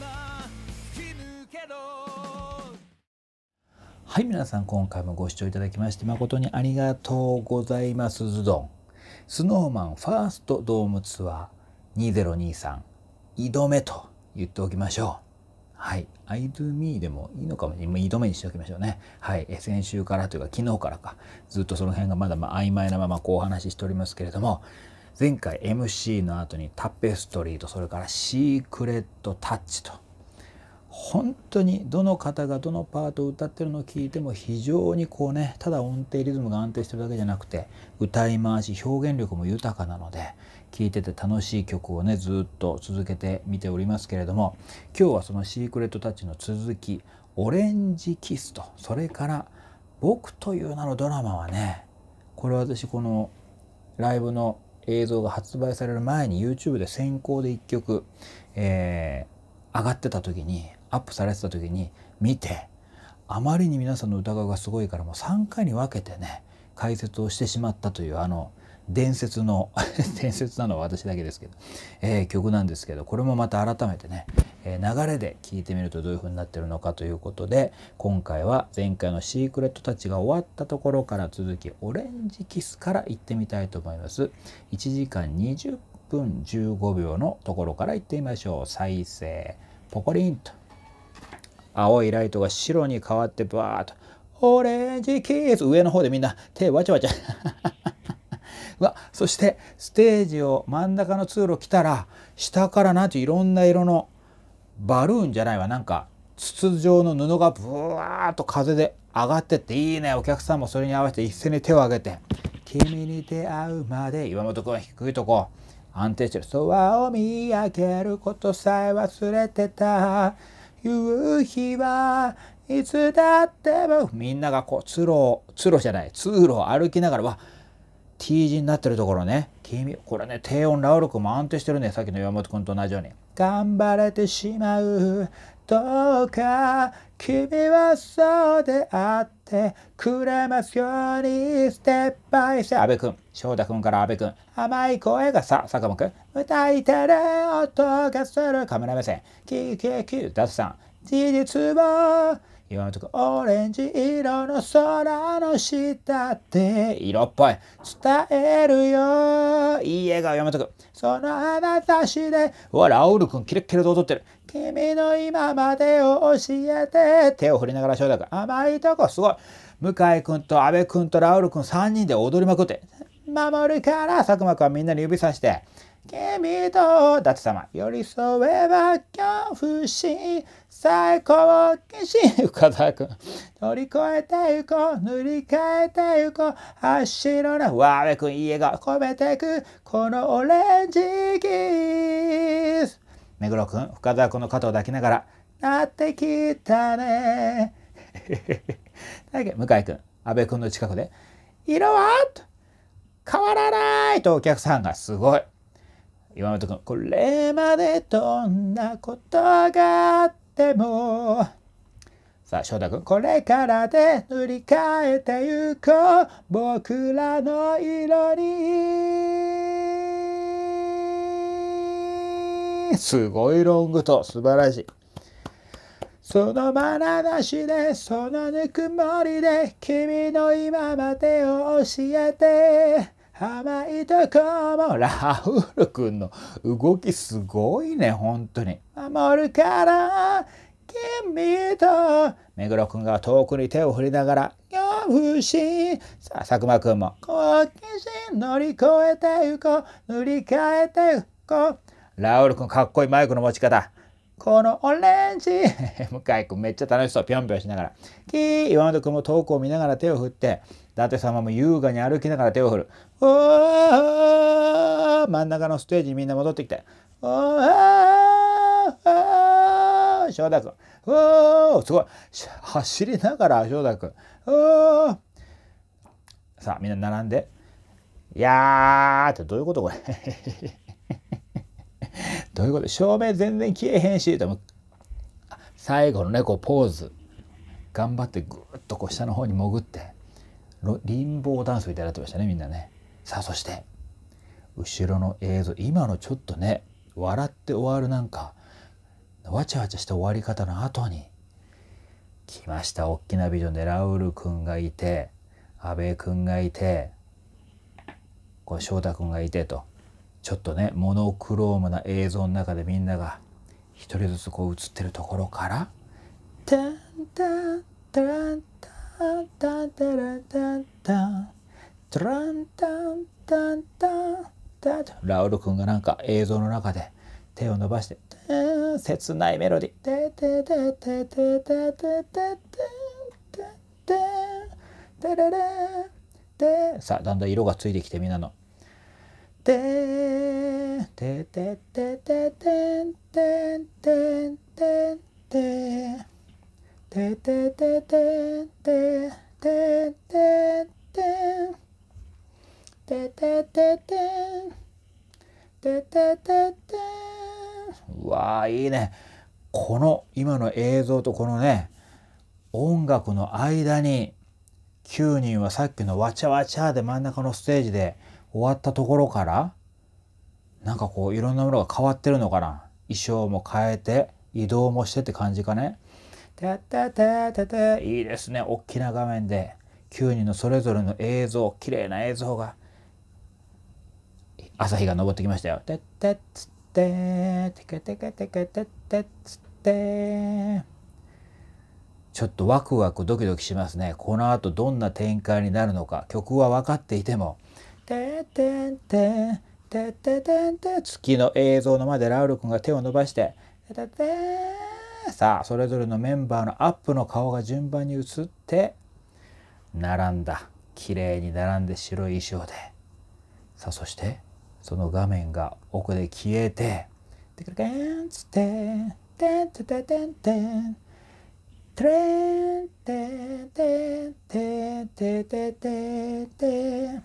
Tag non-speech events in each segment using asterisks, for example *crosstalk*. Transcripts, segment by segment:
今吹き抜けろはい皆さん今回もご視聴いただきまして誠にありがとうございますズドンスノーマンファーストドームツアー2023井戸目と言っておきましょうはい。I do me でもいいのかもしれない。2度目にしておきましょうね。はい。先週からというか昨日からか、ずっとその辺がまだま曖昧なままこうお話ししておりますけれども、前回 MC の後にタペストリーとそれからシークレットタッチと本当にどの方がどのパートを歌ってるのを聞いても非常にこうねただ音程リズムが安定してるだけじゃなくて歌い回し表現力も豊かなので聴いてて楽しい曲をねずっと続けて見ておりますけれども今日はそのシークレットタッチの続き「オレンジキスと」それから「僕という名のドラマ」はねこれ私このライブの映像が発売される前に YouTube で先行で1曲、えー、上がってた時にアップされてた時に見てあまりに皆さんの歌声がすごいからもう3回に分けてね解説をしてしまったというあの伝説の *laughs* 伝説なのは私だけですけど、えー、曲なんですけどこれもまた改めてね、流れで聞いてみるとどういう風になってるのかということで今回は前回のシークレットたちが終わったところから続きオレンジキスから行ってみたいと思います1時間20分15秒のところから行ってみましょう再生ポコリンと青いライトが白に変わってバーッとオレンジキス上の方でみんな手わちゃわちゃ *laughs* わそしてステージを真ん中の通路来たら下からなんていろんな色のバルーンじゃないわなんか筒状の布がブワーッと風で上がってっていいねお客さんもそれに合わせて一斉に手を挙げて「君に出会うまで岩本君は低いとこ安定してる空を見上げることさえ忘れてた夕日はいつだっても」みんながこう通路を通路じゃない通路を歩きながらわ T 字になってるところね君、これね、低音ラウロクも安定してるね、さっきの岩本君と同じように。頑張れてしまう、どうか、君はそうであってくれますように、ステップバイステッ安部君、翔太君から安部君、甘い声がさ、坂本君、歌いてる音がする、カメラ目線、キーキーキー、ダスさん、事実を、とオレンジ色の空の下で色っぽい伝えるよいい笑顔山とく。その眼差しでわラオール君キレッキレと踊ってる君の今までを教えて手を振りながら翔太君甘いとこすごい向井君と阿部君とラオール君3人で踊りまくって守るから佐久間君はみんなに指さして君と舘様寄り添えば恐怖心最高を決心深田君乗り越えてゆこう塗り替えてゆこう走ろなわべく家が込めてくこのオレンジキス目黒君深田君の肩を抱きながらなってきたね *laughs* だけ向井君阿部君の近くで色は変わらないとお客さんがすごい。今本君、これまでどんなことがあってもさあ翔太君これからで塗り替えてゆこう僕らの色にすごいロングと素晴らしい。そのまなざしで、そのぬくもりで、君の今までを教えて。甘いとこも、ラウール君の動きすごいね、本当に。守るから君と目黒くんが遠くに手を振りながら恐怖心さあ佐久間くんも好奇心乗り越えてゆこう塗り替えてゆこうラウルくんかっこいいマイクの持ち方このオレンジ *laughs* 向井君めっちゃ楽しそうぴょんぴょんしながらキー岩本君も遠くを見ながら手を振って伊達様も優雅に歩きながら手を振るおー真ん中のステージにみんな戻ってきておー翔太君。うおすごい。走りながら、翔太君。うおさあ、みんな並んで。いやーってどういうことこれ。*laughs* どういうこと照明全然消えへんし、でも最後のね、こうポーズ。頑張ってぐーっとこう下の方に潜って、リンボーダンスみたいになってましたね、みんなね。さあ、そして、後ろの映像、今のちょっとね、笑って終わるなんか、わちゃわちゃした終わり方の後に来ました大きなビジョンでラウール君がいて安倍君がいてこう翔太君がいてとちょっとねモノクロームな映像の中でみんなが一人ずつこう映ってるところから「タンタンタランタンタンタランタンタンタランタンタンタンラウール君がなんか映像の中で「手を伸ばして切ないメロディー「てててててててててててれれて」さあだんだん色がついてきてみんなの「ててててててててててて」ててててててててててててててててわあいいねこの今の映像とこのね音楽の間に9人はさっきのわちゃわちゃで真ん中のステージで終わったところからなんかこういろんなものが変わってるのかな衣装も変えて移動もしてって感じかね。たたたたたいいですね大きな画面で9人のそれぞれの映像綺麗な映像が朝日が昇ってきましたよ。たたってテケテケテケテテつってちょっとワクワクドキドキしますねこの後どんな展開になるのか曲は分かっていても「ててンてんてててんて」月の映像の前でラウル君が手を伸ばして「てててさあそれぞれのメンバーのアップの顔が順番に映って並んだ綺麗に並んで白い衣装でさあそして「その画面が奥で消えて「テクンツテテンテテテンテン」レンテテテテテテテ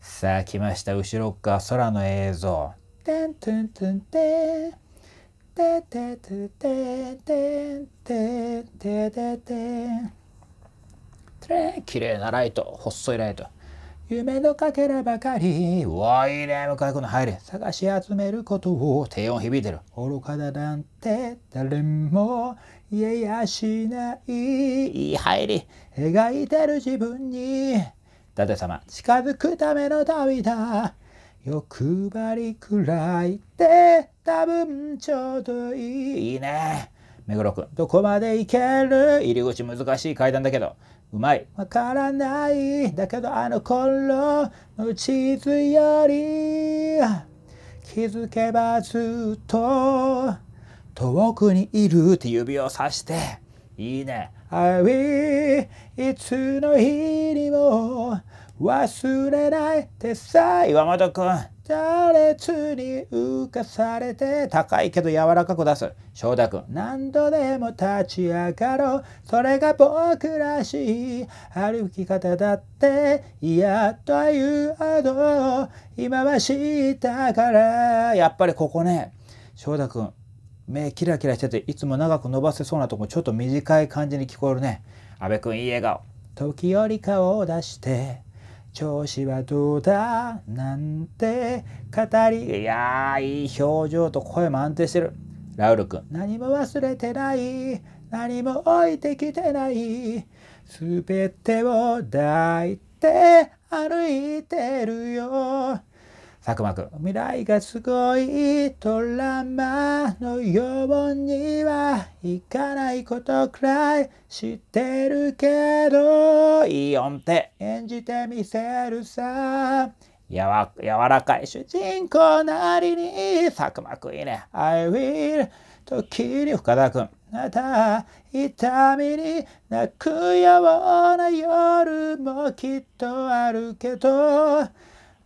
さあ来ました後ろ側空の映像テントントンテテテテテテテテテテテ綺麗なライト細いライト夢のかけらばかり、おいれ向かいこの入れ、探し集めることを、低音響いてる。愚かだなんて、誰も言えやしない、いい入り、描いてる自分に、舘様、近づくための旅だ。欲張りくらいで、多分ちょうどいいね。目黒君、どこまで行ける入り口難しい階段だけど、うまい。わからない。だけどあの頃の地図より気づけばずっと遠くにいるって指をさして。いいね。I will いつの日にも忘れないってさ、岩本くん。羅列に浮かされて高いけど柔らかく出す翔太君何度でも立ち上がろうそれが僕らしい歩き方だって嫌というあの今は知ったからやっぱりここね翔太君目キラキラしてていつも長く伸ばせそうなとこちょっと短い感じに聞こえるね阿部君いい笑顔時折顔を出して調子はどうだなんて語りいやーいい表情と声も安定してるラウル君何も忘れてない何も置いてきてないすべてを抱いて歩いてるよ佐久間くん。未来がすごいドラマのようにはいかないことくらい知ってるけど、いい音って演じてみせるさ。やわ柔らかい主人公なりに佐久間くんいいね。I will 時に深田くん。また痛みに泣くような夜もきっとあるけど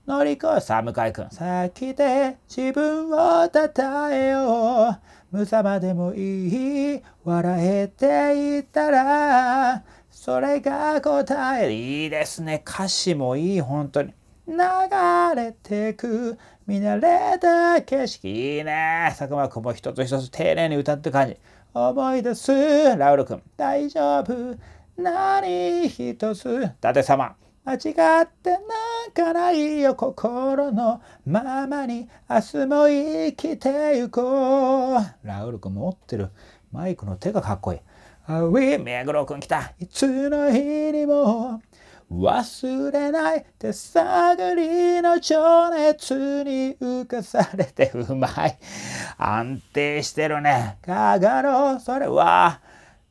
乗り越えさあ向井君先で自分を称えよう無様でもいい笑えていたらそれが答えいいですね歌詞もいい本当に流れてく見慣れた景色いいね佐久間君も一つ一つ丁寧に歌って感じ思い出すラウル君大丈夫何一つ伊達様間違ってなんかないよ心のままに明日も生きてゆこうラウル君持ってるマイクの手がかっこいいあウィー目黒君来たいつの日にも忘れない手探りの情熱に浮かされてうまい安定してるねかがろうそれは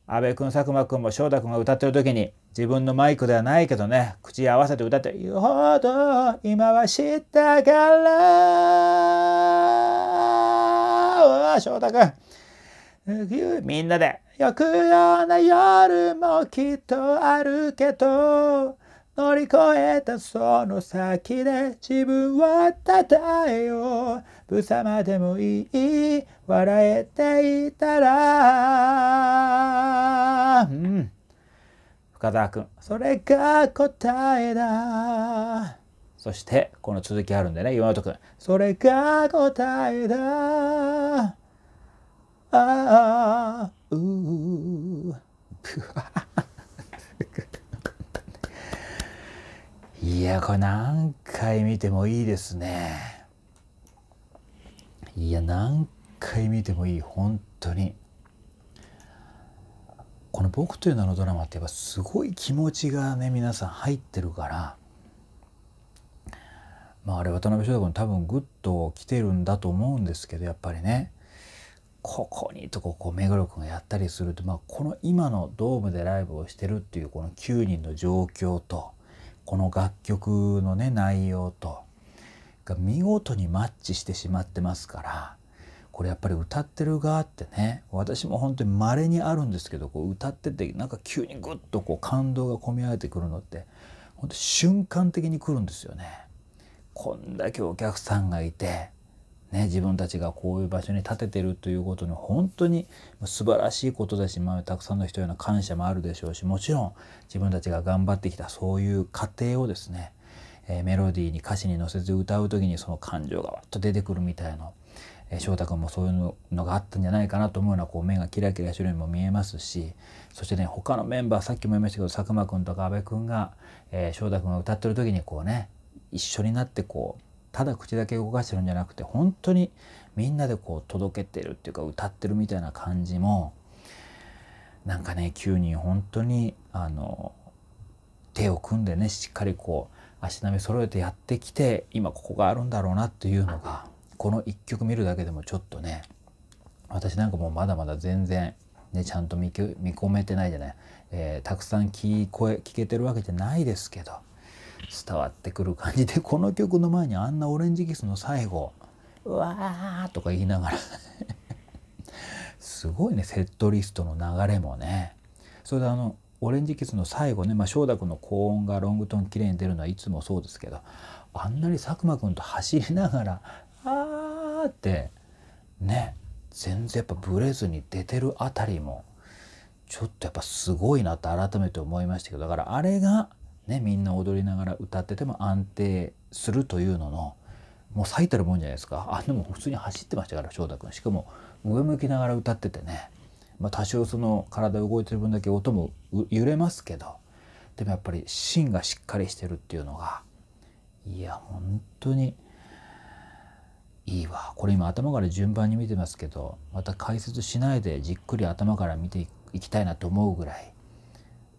阿部君佐久間君も翔太君が歌ってる時に「自分のマイクではないけどね、口合わせて歌って、言うほど今は知ったから、翔太君。みんなで、よくような夜もきっとあるけど、乗り越えたその先で自分はたえよう。ぶさまでもいい、笑えていたら。うん深澤君それが答えだそしてこの続きあるんでね岩本君それが答えだああうういやこれ何回見てもいいですねいや何回見てもいい本当にの「僕という名のドラマ」ってやっぱすごい気持ちがね皆さん入ってるから、まあ、あれ渡辺翔太君多分グッと来てるんだと思うんですけどやっぱりねここにとここ目黒君がやったりすると、まあ、この今のドームでライブをしてるっていうこの9人の状況とこの楽曲のね内容とが見事にマッチしてしまってますから。これやっぱり歌ってる側ってね私も本当に稀にあるんですけどこう歌っててなんか急にグッとこう感動が込み上げてくるのって本当瞬間的に来るんですよね。こんだけお客さんがいて、ね、自分たちがこういう場所に立ててるということに本当に素晴らしいことだし、まあ、たくさんの人への感謝もあるでしょうしもちろん自分たちが頑張ってきたそういう過程をですね、えメロディーに歌詞に乗せて歌う時にその感情がわっと出てくるみたいな。え翔太君もそういうのがあったんじゃないかなと思うようなこう目がキラキラしてるようにも見えますしそしてね他のメンバーさっきも言いましたけど佐久間君とか阿部君が、えー、翔太君が歌ってる時にこうね一緒になってこうただ口だけ動かしてるんじゃなくて本当にみんなでこう届けてるっていうか歌ってるみたいな感じもなんかね9人本当にあの手を組んでねしっかりこう足並み揃えてやってきて今ここがあるんだろうなっていうのがこの1曲見るだけでもちょっとね私なんかもうまだまだ全然ねちゃんと見込めてないじゃない、えー、たくさん聞声聞けてるわけじゃないですけど伝わってくる感じでこの曲の前にあんなオレンジキスの最後「うわー」とか言いながら *laughs* すごいねセットリストの流れもねそれであのオレンジキスの最後ね、まあ、翔太君の高音がロングトーン綺麗に出るのはいつもそうですけどあんなに佐久間君と走りながらーってね全然やっぱブレずに出てるあたりもちょっとやっぱすごいなと改めて思いましたけどだからあれがねみんな踊りながら歌ってても安定するというののもう最たるもんじゃないですかあでも普通に走ってましたから翔太君しかも上向きながら歌っててね、まあ、多少その体動いてる分だけ音も揺れますけどでもやっぱり芯がしっかりしてるっていうのがいや本当にいいわこれ今頭から順番に見てますけどまた解説しないでじっくり頭から見ていきたいなと思うぐらい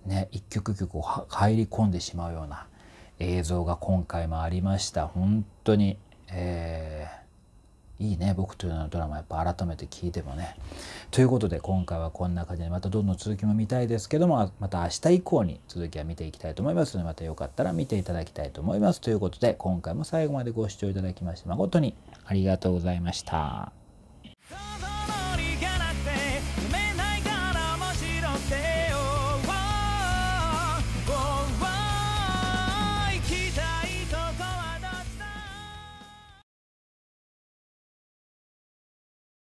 ね一曲一曲入り込んでしまうような映像が今回もありました本当に、えーいいね僕というのドラマやっぱ改めて聞いてもね。ということで今回はこんな感じでまたどんどん続きも見たいですけどもまた明日以降に続きは見ていきたいと思いますのでまたよかったら見ていただきたいと思います。ということで今回も最後までご視聴いただきまして誠にありがとうございました。